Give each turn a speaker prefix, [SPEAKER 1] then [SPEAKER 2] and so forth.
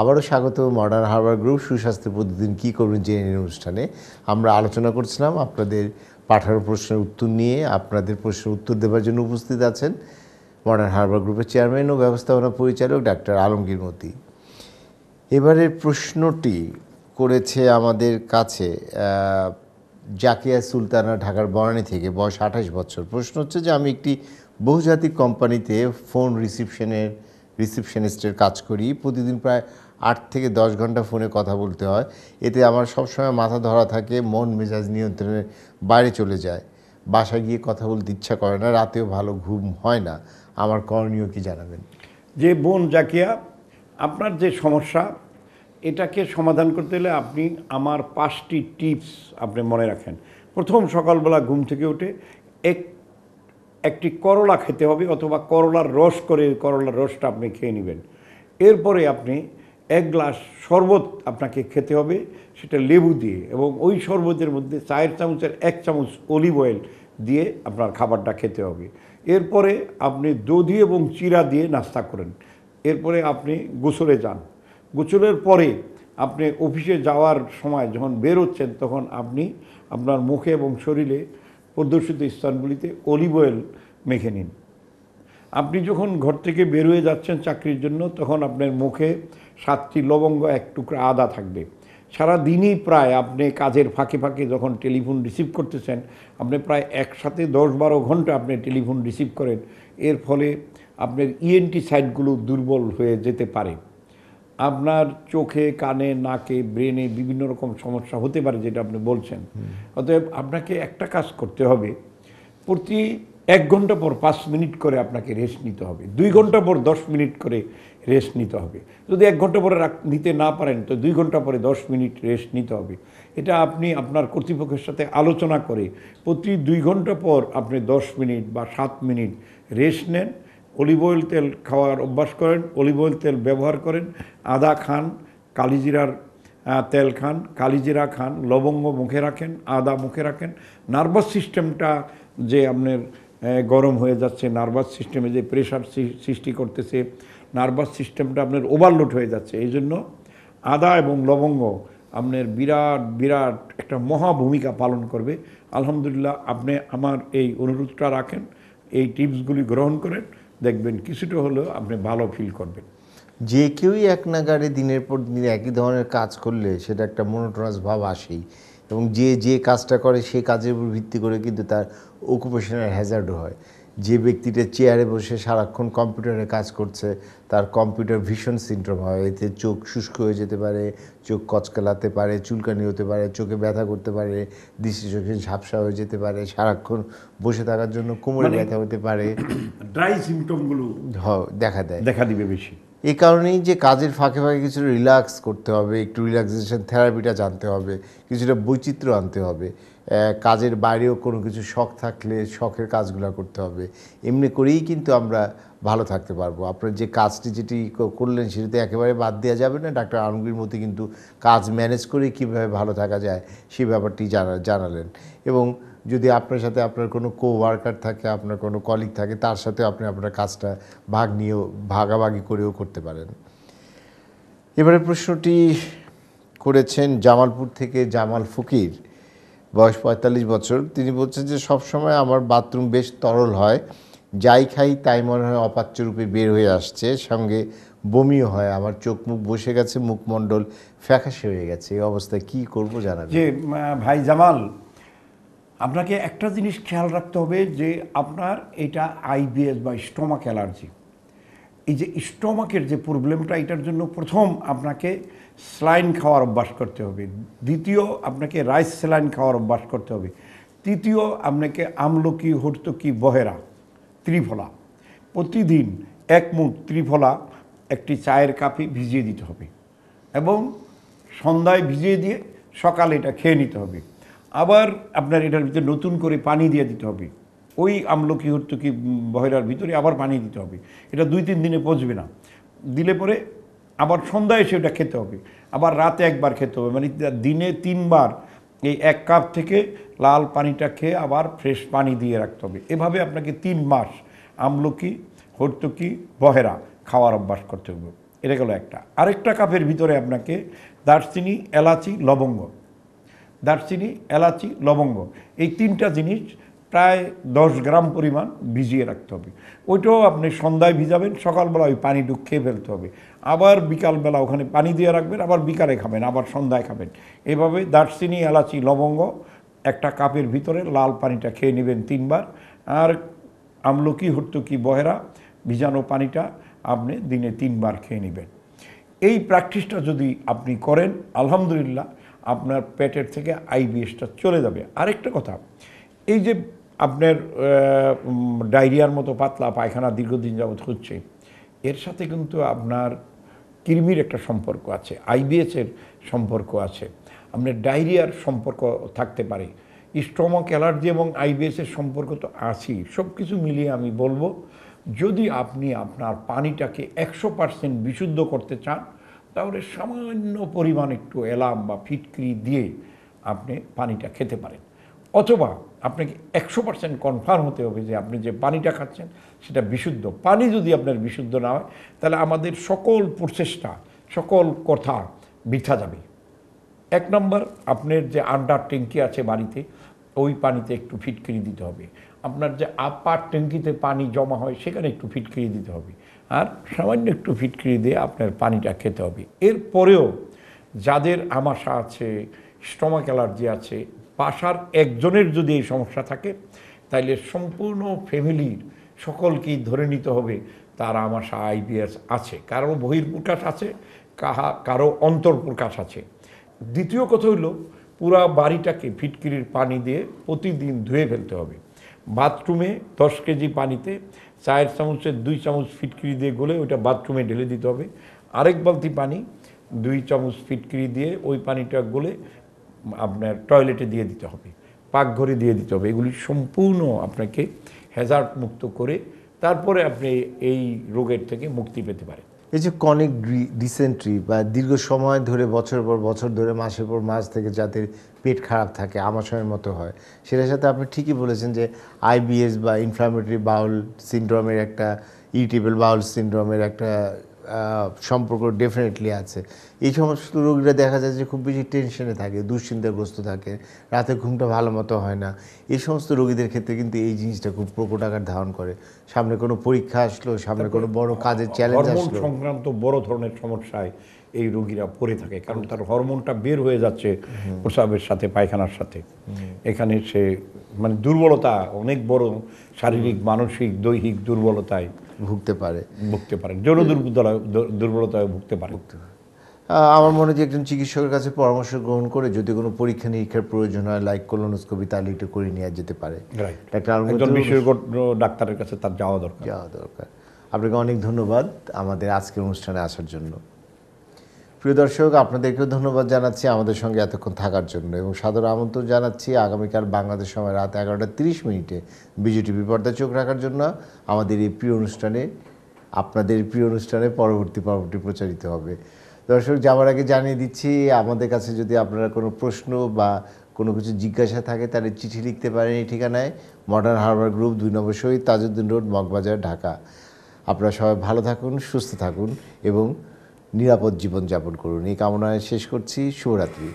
[SPEAKER 1] আবারও স্বাগত modern Harbour group সুস্বাস্থ্য প্রতিদিন কী করবেন যে অনুষ্ঠানে আমরা আলোচনা করছিলাম আপনাদের পাঠানো প্রশ্নের উত্তর নিয়ে আপনাদের প্রশ্নের উত্তর দেওয়ার জন্য উপস্থিত আছেন মডার্ন হারবার গ্রুপের চেয়ারম্যান ও ব্যবস্থাপনা পরিচালক ডাক্তার আলমগীর মতি এবারের প্রশ্নটি করেছে আমাদের কাছে জাকিয়া সুলতানা ঢাকার বনানী থেকে বয়স আঠাশ বছর প্রশ্ন হচ্ছে যে আমি একটি বহুজাতিক কোম্পানিতে ফোন রিসিপশনের রিসিপশনিস্টের কাজ করি প্রতিদিন প্রায় আট থেকে দশ ঘন্টা ফোনে কথা বলতে হয় এতে আমার সবসময় মাথা ধরা থাকে মন মেজাজ নিয়ন্ত্রণের বাইরে চলে যায় বাসায় গিয়ে কথা বলতে ইচ্ছা করে না রাতেও ভালো ঘুম হয় না আমার করণীয় কি জানাবেন যে বোন জাকিয়া আপনার যে সমস্যা
[SPEAKER 2] এটাকে সমাধান করতে হলে আপনি আমার পাঁচটি টিপস আপনি মনে রাখেন প্রথম সকালবেলা ঘুম থেকে উঠে এক একটি করলা খেতে হবে অথবা করলার রস করে করলার রসটা আপনি খেয়ে নেবেন এরপরে আপনি এক গ্লাস শরবত আপনাকে খেতে হবে সেটা লেবু দিয়ে এবং ওই শরবতের মধ্যে চায়ের চামচের এক চামচ অলিভ অয়েল দিয়ে আপনার খাবারটা খেতে হবে এরপরে আপনি দধি এবং চিরা দিয়ে নাস্তা করেন এরপরে আপনি গোসলে যান গোসলের পরে আপনি অফিসে যাওয়ার সময় যখন বেরোচ্ছেন তখন আপনি আপনার মুখে এবং শরীরে প্রদর্শিত স্থানগুলিতে অলিভ অয়েল মেখে নিন আপনি যখন ঘর থেকে বেরোয়ে যাচ্ছেন চাকরির জন্য তখন আপনার মুখে সাতটি লবঙ্গ এক টুকরা আদা থাকবে সারা দিনই প্রায় আপনি কাজের ফাঁকে ফাঁকে যখন টেলিফোন রিসিভ করতেছেন আপনি প্রায় একসাথে দশ বারো ঘন্টা আপনি টেলিফোন রিসিভ করেন এর ফলে আপনার ইএনটি e সাইটগুলো দুর্বল হয়ে যেতে পারে আপনার চোখে কানে নাকে ব্রেনে বিভিন্ন রকম সমস্যা হতে পারে যেটা আপনি বলছেন অতএব আপনাকে একটা কাজ করতে হবে প্রতি এক ঘন্টা পর পাঁচ মিনিট করে আপনাকে রেস্ট নিতে হবে দুই ঘন্টা পর দশ মিনিট করে রেস্ট নিতে হবে যদি এক ঘন্টা পরে নিতে না পারেন তো দুই ঘন্টা পরে দশ মিনিট রেস্ট নিতে হবে এটা আপনি আপনার কর্তৃপক্ষের সাথে আলোচনা করে প্রতি দুই ঘন্টা পর আপনি দশ মিনিট বা সাত মিনিট রেস্ট নেন অলিভ অয়েল তেল খাওয়ার অভ্যাস করেন অলিভ অয়েল তেল ব্যবহার করেন আদা খান কালিজিরার তেল খান কালিজিরা খান লবঙ্গ মুখে রাখেন আদা মুখে রাখেন নার্ভাস সিস্টেমটা যে আপনার হ্যাঁ, গরম হয়ে যাচ্ছে নার্ভাস সিস্টেমে যে প্রেশার সৃষ্টি করতেছে নার্ভাস সিস্টেমটা আপনার ওভারলোড হয়ে যাচ্ছে এই জন্য আদা এবং লবঙ্গ আপনার বিরাট বিরাট একটা মহা ভূমিকা পালন করবে আলহামদুলিল্লাহ আপনি আমার এই অনুরোধটা রাখেন এই টিপসগুলি গ্রহণ করেন
[SPEAKER 1] দেখবেন কিছুটা হলেও আপনি ভালো ফিল করবেন যে কেউই এক নাগারে দিনের পর দিন একই ধরনের কাজ করলে সেটা একটা মনোটনাস ভাব আসেই এবং যে যে কাজটা করে সে কাজের উপর ভিত্তি করে কিন্তু তার অকুপেশনের হ্যাজার্ডও হয় যে ব্যক্তিটা চেয়ারে বসে সারাক্ষণ কম্পিউটারে কাজ করছে তার কম্পিউটার ভীষণ সিনড্রোম হয় এতে চোখ শুষ্ক হয়ে যেতে পারে চোখ কচকালাতে পারে চুলকানি হতে পারে চোখে ব্যথা করতে পারে দৃষ্টি চোখে ঝাপসা হয়ে যেতে পারে সারাক্ষণ বসে থাকার জন্য কোমরে মানে ব্যথা হতে পারে ড্রাই সিমটমগুলো দেখা দেয় দেখা দিবে বেশি এই কারণেই যে কাজের ফাঁকে ফাঁকে কিছুটা রিল্যাক্স করতে হবে একটু রিল্যাক্সেশন থেরাপিটা জানতে হবে কিছুটা বৈচিত্র্য আনতে হবে কাজের বাইরেও কোনো কিছু শখ থাকলে শখের কাজগুলো করতে হবে এমনি করেই কিন্তু আমরা ভালো থাকতে পারবো আপনার যে কাজটি যেটি করলেন সেটিতে একেবারে বাদ দেওয়া যাবে না ডাক্তার আলমগীর মতি কিন্তু কাজ ম্যানেজ করে কিভাবে ভালো থাকা যায় সেই ব্যাপারটি জানা জানালেন এবং যদি আপনার সাথে আপনার কোনো কো ওয়ার্কার থাকে আপনার কোনো কলিগ থাকে তার সাথে আপনি আপনার কাজটা ভাগ নিয়েও ভাগাভাগি করেও করতে পারেন এবারে প্রশ্নটি করেছেন জামালপুর থেকে জামাল ফকির বয়স পঁয়তাল্লিশ বছর তিনি বলছেন যে সবসময় আমার বাথরুম বেশ তরল হয় যাই খাই তাই মনে হয় অপাচ্য রূপে বের হয়ে আসছে সঙ্গে বমিও হয় আমার চোখ মুখ বসে গেছে মুখমণ্ডল ফ্যাকাশে হয়ে গেছে এই অবস্থায় কি করব জানা যে ভাই জামাল
[SPEAKER 2] আপনাকে একটা জিনিস খেয়াল রাখতে হবে যে আপনার এটা আইবিএস বা স্টোমাক অ্যালার্জি এই যে স্টোমাকের যে প্রবলেমটা এটার জন্য প্রথম আপনাকে স্লাইন খাওয়ার অভ্যাস করতে হবে দ্বিতীয় আপনাকে রাইস স্লাইন খাওয়ার অভ্যাস করতে হবে তৃতীয় আপনাকে আমলকি হরতকি বহেরা ত্রিফলা প্রতিদিন এক মুঠ ত্রিফলা একটি চায়ের কাপে ভিজিয়ে দিতে হবে এবং সন্ধ্যায় ভিজিয়ে দিয়ে সকালে এটা খেয়ে নিতে হবে আবার আপনার এটার ভিতরে নতুন করে পানি দিয়ে দিতে হবে ওই আমলকি হর্তুকি বহেরার ভিতরে আবার পানি দিতে হবে এটা দুই তিন দিনে পচবে না দিলে পরে আবার সন্ধ্যায় সেটা খেতে হবে আবার রাতে একবার খেতে হবে মানে দিনে তিনবার এই এক কাপ থেকে লাল পানিটা খেয়ে আবার ফ্রেশ পানি দিয়ে রাখতে হবে এভাবে আপনাকে তিন মাস আমলকি হর্তুকি বহেরা খাওয়ার অভ্যাস করতে হবে এটা গেল একটা আরেকটা কাপের ভিতরে আপনাকে দারচিনি এলাচি লবঙ্গ দারচিনি এলাচি লবঙ্গ এই তিনটা জিনিস প্রায় দশ গ্রাম পরিমাণ ভিজিয়ে রাখতে হবে ওইটাও আপনি সন্ধ্যায় ভিজাবেন সকালবেলা ওই পানিটুক খেয়ে ফেলতে হবে আবার বিকালবেলা ওখানে পানি দিয়ে রাখবেন আবার বিকালে খাবেন আবার সন্ধ্যায় খাবেন এভাবে দারচিনি এলাচি লবঙ্গ একটা কাপের ভিতরে লাল পানিটা খেয়ে নেবেন তিনবার আর আমলকি হর্তুকি বহেরা ভিজানো পানিটা আপনি দিনে তিনবার খেয়ে নেবেন এই প্র্যাকটিসটা যদি আপনি করেন আলহামদুলিল্লাহ আপনার পেটের থেকে আইবিএসটা চলে যাবে আরেকটা কথা এই যে আপনার ডায়রিয়ার মতো পাতলা পায়খানা দীর্ঘদিন যাবৎ হচ্ছে এর সাথে কিন্তু আপনার কৃমির একটা সম্পর্ক আছে আইবিএসের সম্পর্ক আছে আপনার ডায়রিয়ার সম্পর্ক থাকতে পারে স্টমক অ্যালার্জি এবং আইবিএসের সম্পর্ক তো আছেই সব কিছু মিলিয়ে আমি বলবো যদি আপনি আপনার পানিটাকে একশো পার্সেন্ট বিশুদ্ধ করতে চান তাহলে সামান্য পরিমাণ একটু এলাম বা ফিটকিরি দিয়ে আপনি পানিটা খেতে পারেন অথবা আপনাকে একশো পার্সেন্ট কনফার্ম হতে হবে যে আপনি যে পানিটা খাচ্ছেন সেটা বিশুদ্ধ পানি যদি আপনার বিশুদ্ধ না হয় তাহলে আমাদের সকল প্রচেষ্টা সকল কথা বৃথা যাবে এক নম্বর আপনার যে আন্ডার ট্যাঙ্কি আছে বাড়িতে ওই পানিতে একটু ফিটকিরি দিতে হবে আপনার যে আপার ট্যাঙ্কিতে পানি জমা হয় সেখানে একটু ফিটকিরি দিতে হবে আর সামান্য একটু ফিটকিরি দিয়ে আপনার পানিটা খেতে হবে এরপরেও যাদের আমাশা আছে স্টমাক অ্যালার্জি আছে পাশার একজনের যদি এই সমস্যা থাকে তাইলে সম্পূর্ণ ফ্যামিলির সকলকেই ধরে নিতে হবে তার আমাশা আইবিএস আছে কারো বহির্প্রকাশ আছে কাহা কারো অন্তর্প্রকাশ আছে দ্বিতীয় কথা হইল পুরা বাড়িটাকে ফিটকিরির পানি দিয়ে প্রতিদিন ধুয়ে ফেলতে হবে বাথরুমে দশ কেজি পানিতে চায়ের চামচের দুই চামচ ফিটকিরি দিয়ে গলে ওইটা বাথরুমে ঢেলে দিতে হবে আরেক বালতি পানি দুই চামচ ফিটকিরি দিয়ে ওই পানিটা গলে আপনার টয়লেটে দিয়ে দিতে হবে পাকঘরে
[SPEAKER 1] দিয়ে দিতে হবে এগুলি সম্পূর্ণ আপনাকে
[SPEAKER 2] হ্যাজার্ট মুক্ত করে তারপরে আপনি এই রোগের থেকে মুক্তি পেতে পারেন
[SPEAKER 1] এই যে কনিক ডিসেন্ট্রি বা দীর্ঘ সময় ধরে বছর পর বছর ধরে মাসের পর মাস থেকে যাদের পেট খারাপ থাকে আমাশয়ের মতো হয় সেটার সাথে আপনি ঠিকই বলেছেন যে আইবিএস বা ইনফ্লামেটরি বাউল সিন্ড্রোমের একটা ইরিটেবল বাউল সিন্ড্রোমের একটা সম্পর্ক ডেফিনেটলি আছে এই সমস্ত রোগীরা দেখা যায় যে খুব বেশি টেনশনে থাকে দুশ্চিন্তাগ্রস্ত থাকে রাতে ঘুমটা ভালো মতো হয় না এই সমস্ত রোগীদের ক্ষেত্রে কিন্তু এই জিনিসটা খুব প্রকট আকার ধারণ করে সামনে কোনো পরীক্ষা আসলো সামনে কোনো বড় কাজের চ্যালেঞ্জ আসলো সংক্রান্ত বড় ধরনের সমস্যায় এই রোগীরা পড়ে থাকে
[SPEAKER 2] কারণ তার হরমোনটা বের হয়ে যাচ্ছে প্রসাবের সাথে পায়খানার সাথে এখানে সে মানে দুর্বলতা অনেক বড় শারীরিক মানসিক দৈহিক দুর্বলতায় ভুগতে
[SPEAKER 1] পারে ভুগতে পারে যৌন দুর্বলতায় ভুগতে পারে আমার মনে হয় যে একজন চিকিৎসকের কাছে পরামর্শ গ্রহণ করে যদি কোনো পরীক্ষা নিরীক্ষার প্রয়োজন হয় লাইক কলোনোস্কোপি তাহলে একটু করে নেওয়া যেতে পারে ডাক্তারের কাছে তার যাওয়া দরকার যাওয়া দরকার আপনাকে অনেক ধন্যবাদ আমাদের আজকের অনুষ্ঠানে আসার জন্য প্রিয় দর্শক আপনাদেরকেও ধন্যবাদ জানাচ্ছি আমাদের সঙ্গে এতক্ষণ থাকার জন্য এবং সাদর আমন্ত্রণ জানাচ্ছি আগামীকাল বাংলাদেশ সময় রাত এগারোটা তিরিশ মিনিটে বিজেপি পর্দা চোখ রাখার জন্য আমাদের এই প্রিয় অনুষ্ঠানে আপনাদের প্রিয় অনুষ্ঠানে পরবর্তী পর্বটি প্রচারিত হবে দর্শক যাওয়ার আগে জানিয়ে দিচ্ছি আমাদের কাছে যদি আপনারা কোনো প্রশ্ন বা কোনো কিছু জিজ্ঞাসা থাকে তাহলে চিঠি লিখতে পারেন এই ঠিকানায় মডার্ন হারবার গ্রুপ দুই নম্বর শহীদ তাজউদ্দিন রোড মগবাজার ঢাকা আপনারা সবাই ভালো থাকুন সুস্থ থাকুন এবং নিরাপদ জীবনযাপন করুন এই কামনায় শেষ করছি শুভরাত্রি